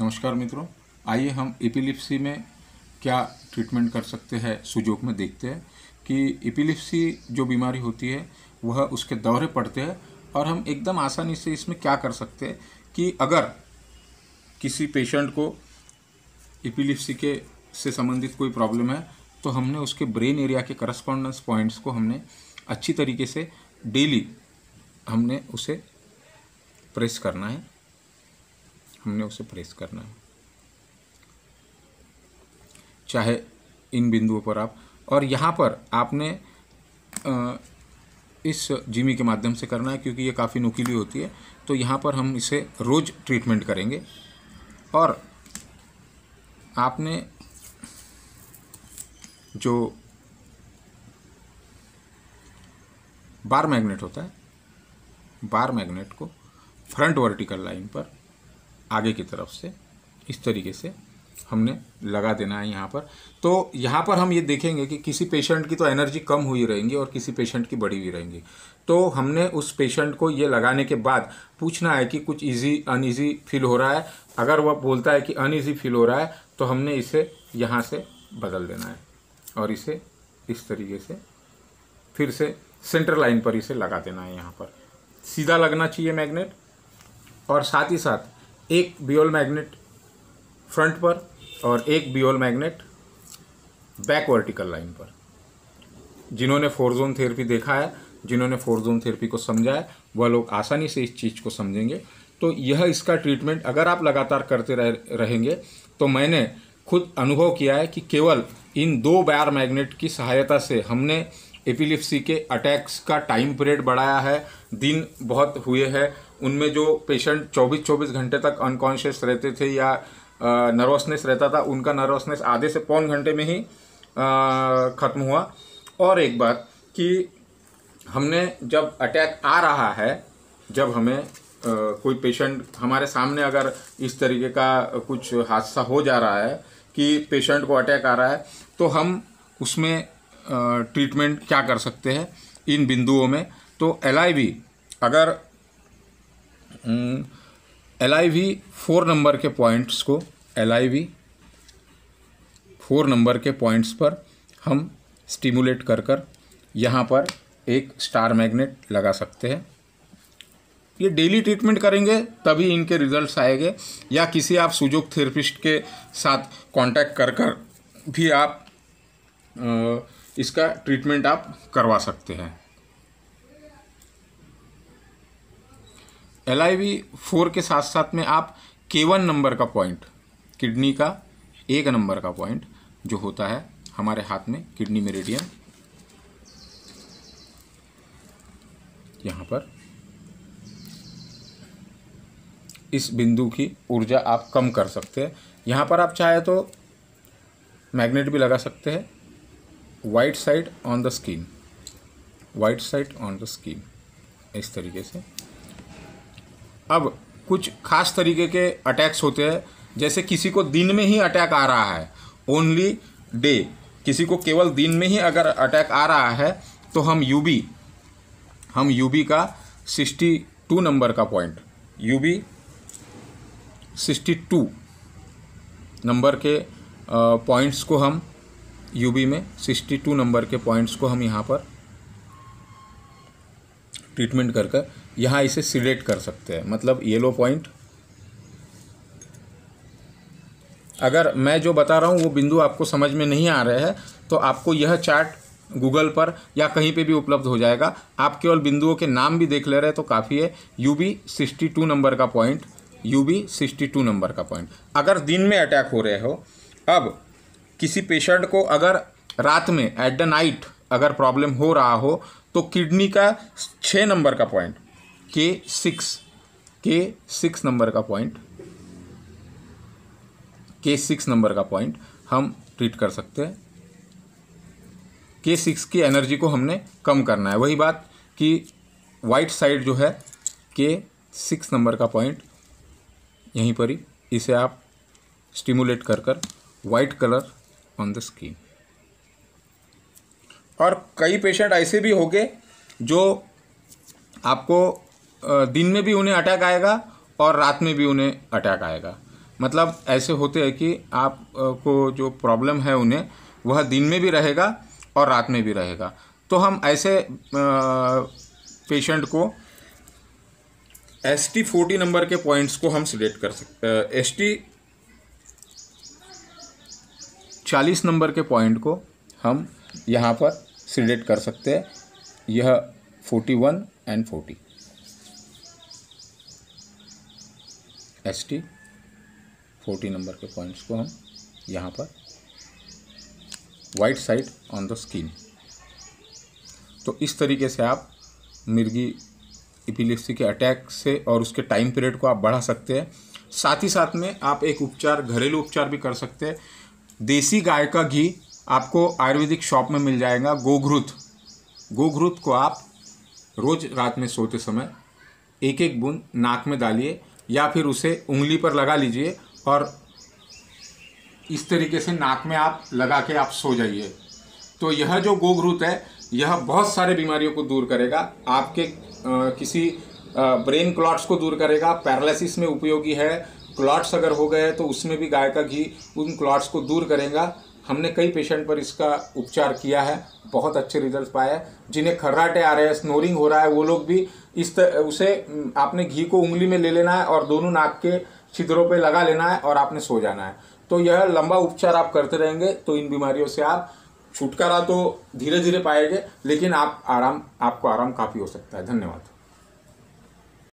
नमस्कार मित्रों आइए हम एपिलिप्सी में क्या ट्रीटमेंट कर सकते हैं सुजोग में देखते हैं कि एपिलिप्सी जो बीमारी होती है वह उसके दौरे पड़ते हैं और हम एकदम आसानी से इसमें क्या कर सकते हैं कि अगर किसी पेशेंट को एपिलिप्सी के से संबंधित कोई प्रॉब्लम है तो हमने उसके ब्रेन एरिया के करस्पॉन्डेंस पॉइंट्स को हमने अच्छी तरीके से डेली हमने उसे प्रेस करना है हमने उसे प्रेस करना है चाहे इन बिंदुओं पर आप और यहाँ पर आपने इस जिमी के माध्यम से करना है क्योंकि ये काफ़ी नुकीली होती है तो यहाँ पर हम इसे रोज़ ट्रीटमेंट करेंगे और आपने जो बार मैग्नेट होता है बार मैग्नेट को फ्रंट वर्टिकल लाइन पर आगे की तरफ से इस तरीके से हमने लगा देना है यहाँ पर तो यहाँ पर हम ये देखेंगे कि किसी पेशेंट की तो एनर्जी कम हुई रहेंगी और किसी पेशेंट की बढ़ी हुई रहेंगी तो हमने उस पेशेंट को ये लगाने के बाद पूछना है कि कुछ इजी अनइजी फील हो रहा है अगर वह बोलता है कि अनइजी फील हो रहा है तो हमने इसे यहाँ से बदल देना है और इसे इस तरीके से फिर से सेंटर लाइन पर इसे लगा देना है यहाँ पर सीधा लगना चाहिए मैग्नेट और साथ ही साथ एक बियोल मैग्नेट फ्रंट पर और एक बियोल मैग्नेट बैक वर्टिकल लाइन पर जिन्होंने फोर जोन थेरेपी देखा है जिन्होंने फोर जोन थेरेपी को समझा है वह लोग आसानी से इस चीज़ को समझेंगे तो यह इसका ट्रीटमेंट अगर आप लगातार करते रह, रहेंगे तो मैंने खुद अनुभव किया है कि केवल इन दो बैर मैग्नेट की सहायता से हमने एपिलिप्सी के अटैक्स का टाइम पीरियड बढ़ाया है दिन बहुत हुए हैं उनमें जो पेशेंट 24-24 घंटे तक अनकॉन्शियस रहते थे या नर्वसनेस रहता था उनका नर्वसनेस आधे से पौन घंटे में ही ख़त्म हुआ और एक बात कि हमने जब अटैक आ रहा है जब हमें कोई पेशेंट हमारे सामने अगर इस तरीके का कुछ हादसा हो जा रहा है कि पेशेंट को अटैक आ रहा है तो हम उसमें ट्रीटमेंट क्या कर सकते हैं इन बिंदुओं में तो एल अगर L I V four number के पॉइंट्स को L I V four number के पॉइंट्स पर हम स्टिमुलेट कर कर यहाँ पर एक स्टार मैग्नेट लगा सकते हैं ये डेली ट्रीटमेंट करेंगे तभी इनके रिजल्ट्स आएंगे या किसी आप सुजोग थेरेपिस्ट के साथ कांटेक्ट कर कर भी आप इसका ट्रीटमेंट आप करवा सकते हैं एल आई वी फोर के साथ साथ में आप के वन नंबर का पॉइंट किडनी का एक नंबर का पॉइंट जो होता है हमारे हाथ में किडनी मेरिडियन यहाँ पर इस बिंदु की ऊर्जा आप कम कर सकते हैं यहाँ पर आप चाहे तो मैग्नेट भी लगा सकते हैं white side on the skin white side on the skin इस तरीके से अब कुछ खास तरीके के अटैक्स होते हैं जैसे किसी को दिन में ही अटैक आ रहा है ओनली डे किसी को केवल दिन में ही अगर अटैक आ रहा है तो हम यूबी हम यूबी का सिक्सटी टू नंबर का point U B sixty two number के पॉइंट्स को हम यूबी में सिक्सटी टू नंबर के पॉइंट्स को हम यहाँ पर ट्रीटमेंट करके कर यहाँ इसे सिलेक्ट कर सकते हैं मतलब येलो पॉइंट अगर मैं जो बता रहा हूँ वो बिंदु आपको समझ में नहीं आ रहे हैं तो आपको यह चार्ट गूगल पर या कहीं पे भी उपलब्ध हो जाएगा आप केवल बिंदुओं के नाम भी देख ले रहे हैं तो काफ़ी है U B sixty two number का point U B sixty two number का पॉइंट अगर दिन में अटैक हो रहे हो अब किसी पेशेंट को अगर रात में एट द नाइट अगर प्रॉब्लम हो रहा हो तो किडनी का छः नंबर का point K six K six number का पॉइंट के सिक्स नंबर का पॉइंट हम ट्रीट कर सकते हैं के सिक्स की एनर्जी को हमने कम करना है वही बात कि वाइट साइड जो है के सिक्स नंबर का पॉइंट यहीं पर ही इसे आप स्टिमुलेट कर कर white colour on the skin और कई पेशेंट ऐसे भी होंगे जो आपको दिन में भी उन्हें अटैक आएगा और रात में भी उन्हें अटैक आएगा मतलब ऐसे होते हैं कि आप को जो प्रॉब्लम है उन्हें वह दिन में भी रहेगा और रात में भी रहेगा तो हम ऐसे पेशेंट को एस टी फोर्टी नंबर के पॉइंट्स को हम सिलेक्ट कर सकते एस टी चालीस नंबर के पॉइंट को हम यहाँ पर सिलेक्ट कर सकते हैं यह forty one and forty S T forty number के पॉइंट्स को हम यहाँ पर white side on the skin तो इस तरीके से आप मिर्गी इपिलिप्सी के अटैक से और उसके टाइम पीरियड को आप बढ़ा सकते हैं साथ ही साथ में आप एक उपचार घरेलू उपचार भी कर सकते हैं देसी गाय का घी आपको आयुर्वेदिक शॉप में मिल जाएगा गोघ्रुत गोघ्रुत को आप रोज रात में सोते समय एक एक बूंद नाक में डालिए या फिर उसे उंगली पर लगा लीजिए और इस तरीके से नाक में आप लगा के आप सो जाइए तो यह जो गोघरूत है यह बहुत सारे बीमारियों को दूर करेगा आपके आ, किसी ब्रेन क्लॉट्स को दूर करेगा पैरालिसिस में उपयोगी है क्लॉट्स अगर हो गए तो उसमें भी गाय का घी उन क्लॉट्स को दूर करेगा हमने कई पेशेंट पर इसका उपचार किया है बहुत अच्छे रिजल्ट पाए हैं जिन्हें खर्राटे आ रहे हैं स्नोरिंग हो रहा है वो लोग भी इस तर, उसे आपने घी को उंगली में ले लेना है और दोनों नाक के छिद्रों पे लगा लेना है और आपने सो जाना है तो यह लंबा उपचार आप करते रहेंगे तो इन बीमारियों से आप छुटकारा तो धीरे धीरे पाएंगे लेकिन आप आराम आपको आराम काफ़ी हो सकता है धन्यवाद